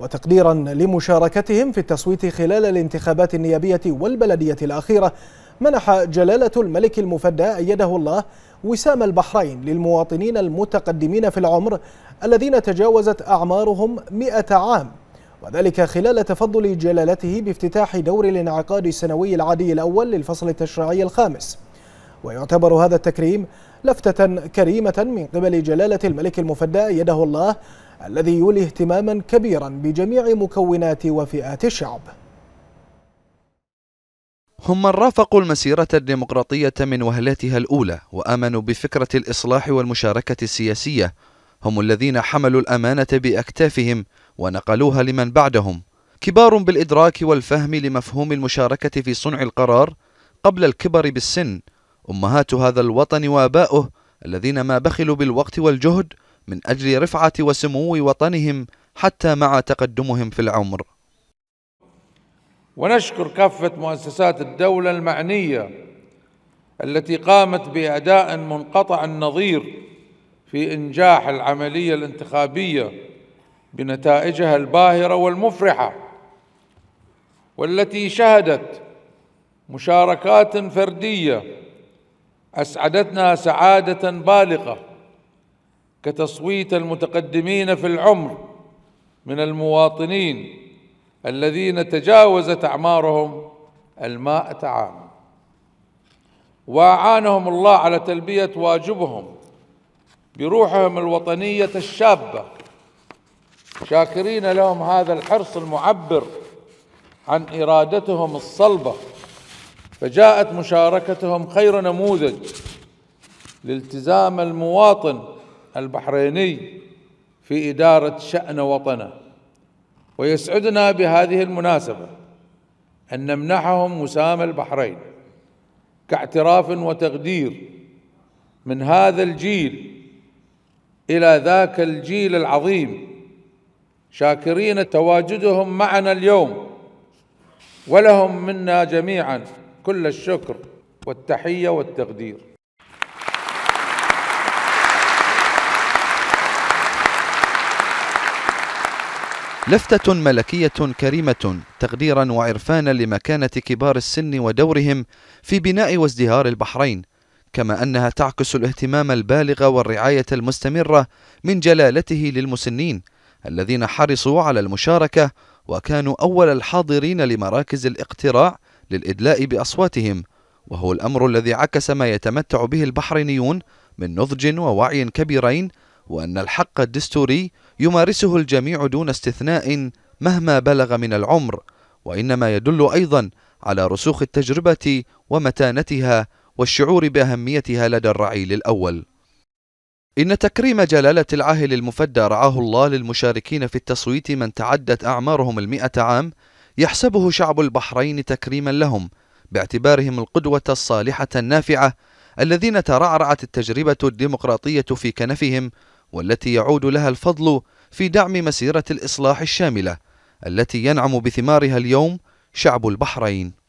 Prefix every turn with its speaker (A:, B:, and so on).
A: وتقديرا لمشاركتهم في التصويت خلال الانتخابات النيابية والبلدية الأخيرة منح جلالة الملك المفدى أيده الله وسام البحرين للمواطنين المتقدمين في العمر الذين تجاوزت أعمارهم مئة عام وذلك خلال تفضل جلالته بافتتاح دور الانعقاد السنوي العادي الأول للفصل التشريعي الخامس ويعتبر هذا التكريم لفتة كريمة من قبل جلالة الملك المفدى يده الله الذي يولي اهتماما كبيرا بجميع مكونات وفئات الشعب
B: هم من رافقوا المسيرة الديمقراطية من وهلاتها الأولى وآمنوا بفكرة الإصلاح والمشاركة السياسية هم الذين حملوا الأمانة بأكتافهم ونقلوها لمن بعدهم كبار بالإدراك والفهم لمفهوم المشاركة في صنع القرار قبل الكبر بالسن أمهات هذا الوطن وآباؤه الذين ما بخلوا بالوقت والجهد من أجل رفعة وسمو وطنهم حتى مع تقدمهم في العمر
C: ونشكر كافة مؤسسات الدولة المعنية التي قامت بأداء منقطع النظير في إنجاح العملية الانتخابية بنتائجها الباهرة والمفرحة والتي شهدت مشاركات فرديه اسعدتنا سعاده بالغه كتصويت المتقدمين في العمر من المواطنين الذين تجاوزت اعمارهم المائه عام واعانهم الله على تلبيه واجبهم بروحهم الوطنيه الشابه شاكرين لهم هذا الحرص المعبر عن ارادتهم الصلبه فجاءت مشاركتهم خير نموذج لالتزام المواطن البحريني في إدارة شأن وطنه ويسعدنا بهذه المناسبة أن نمنحهم مسام البحرين كاعتراف وتقدير من هذا الجيل إلى ذاك الجيل العظيم شاكرين تواجدهم معنا اليوم ولهم منا جميعاً كل الشكر والتحية والتقدير
B: لفتة ملكية كريمة تقديرا وعرفانا لمكانة كبار السن ودورهم في بناء وازدهار البحرين كما أنها تعكس الاهتمام البالغ والرعاية المستمرة من جلالته للمسنين الذين حرصوا على المشاركة وكانوا أول الحاضرين لمراكز الاقتراع للإدلاء بأصواتهم وهو الأمر الذي عكس ما يتمتع به البحرينيون من نضج ووعي كبيرين وأن الحق الدستوري يمارسه الجميع دون استثناء مهما بلغ من العمر وإنما يدل أيضا على رسوخ التجربة ومتانتها والشعور بأهميتها لدى الرعيل الأول إن تكريم جلالة العاهل المفدى رعاه الله للمشاركين في التصويت من تعدت أعمارهم المئة عام يحسبه شعب البحرين تكريما لهم باعتبارهم القدوة الصالحة النافعة الذين ترعرعت التجربة الديمقراطية في كنفهم والتي يعود لها الفضل في دعم مسيرة الإصلاح الشاملة التي ينعم بثمارها اليوم شعب البحرين